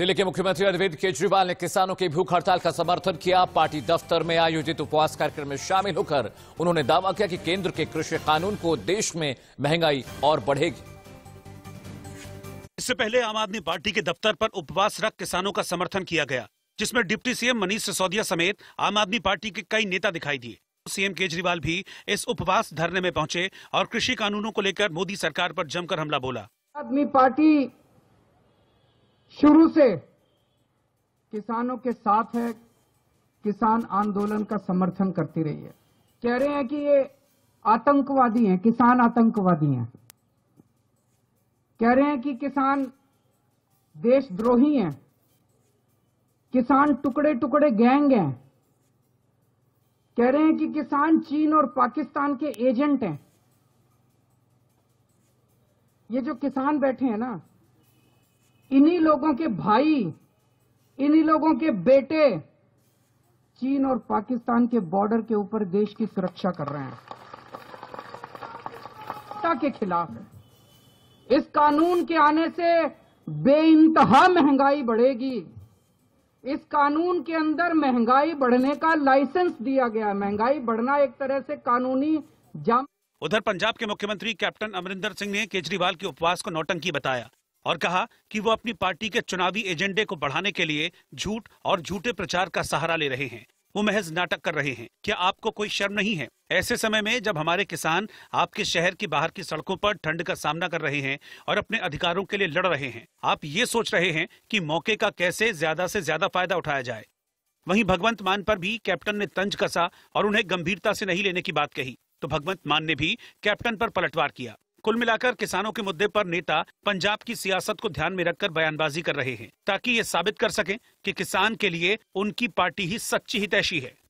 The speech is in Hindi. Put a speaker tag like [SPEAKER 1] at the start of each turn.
[SPEAKER 1] दिल्ली के मुख्यमंत्री अरविंद केजरीवाल ने किसानों की भूख हड़ताल का समर्थन किया पार्टी दफ्तर में आयोजित उपवास कार्यक्रम में शामिल होकर उन्होंने दावा किया कि केंद्र के कृषि कानून को देश में महंगाई और बढ़ेगी इससे पहले आम आदमी पार्टी के दफ्तर पर उपवास रख किसानों का समर्थन किया गया जिसमें डिप्टी सीएम मनीष सिसोदिया समेत आम आदमी पार्टी के कई नेता दिखाई दिए सीएम केजरीवाल भी इस उपवास धरने में पहुंचे और कृषि कानूनों को लेकर मोदी सरकार पर जमकर हमला बोला
[SPEAKER 2] आदमी पार्टी शुरू से किसानों के साथ है किसान आंदोलन का समर्थन करती रही है कह रहे हैं कि ये आतंकवादी हैं किसान आतंकवादी हैं कह रहे हैं कि किसान देशद्रोही हैं किसान टुकड़े टुकड़े गैंग हैं कह रहे हैं कि किसान चीन और पाकिस्तान के एजेंट हैं ये जो किसान बैठे हैं ना इन्हीं लोगों के भाई इन्हीं लोगों के बेटे चीन और पाकिस्तान के बॉर्डर के ऊपर देश की सुरक्षा कर रहे हैं के खिलाफ है इस कानून के आने से बे महंगाई बढ़ेगी इस कानून के अंदर महंगाई बढ़ने का लाइसेंस दिया गया महंगाई बढ़ना एक तरह से कानूनी जाम
[SPEAKER 1] उधर पंजाब के मुख्यमंत्री कैप्टन अमरिंदर सिंह ने केजरीवाल के उपवास को नौटंकी बताया और कहा कि वो अपनी पार्टी के चुनावी एजेंडे को बढ़ाने के लिए झूठ और झूठे प्रचार का सहारा ले रहे हैं वो महज नाटक कर रहे हैं क्या आपको कोई शर्म नहीं है ऐसे समय में जब हमारे किसान आपके शहर की बाहर की सड़कों पर ठंड का सामना कर रहे हैं और अपने अधिकारों के लिए लड़ रहे हैं आप ये सोच रहे हैं कि मौके का कैसे ज्यादा से ज्यादा फायदा उठाया जाए वहीं भगवंत मान पर भी कैप्टन ने तंज कसा और उन्हें गंभीरता से नहीं लेने की बात कही तो भगवंत मान ने भी कैप्टन पर पलटवार किया कुल मिलाकर किसानों के मुद्दे पर नेता पंजाब की सियासत को ध्यान में रखकर बयानबाजी कर रहे हैं ताकि ये साबित कर सकें कि किसान के लिए उनकी पार्टी ही सच्ची हितैषी है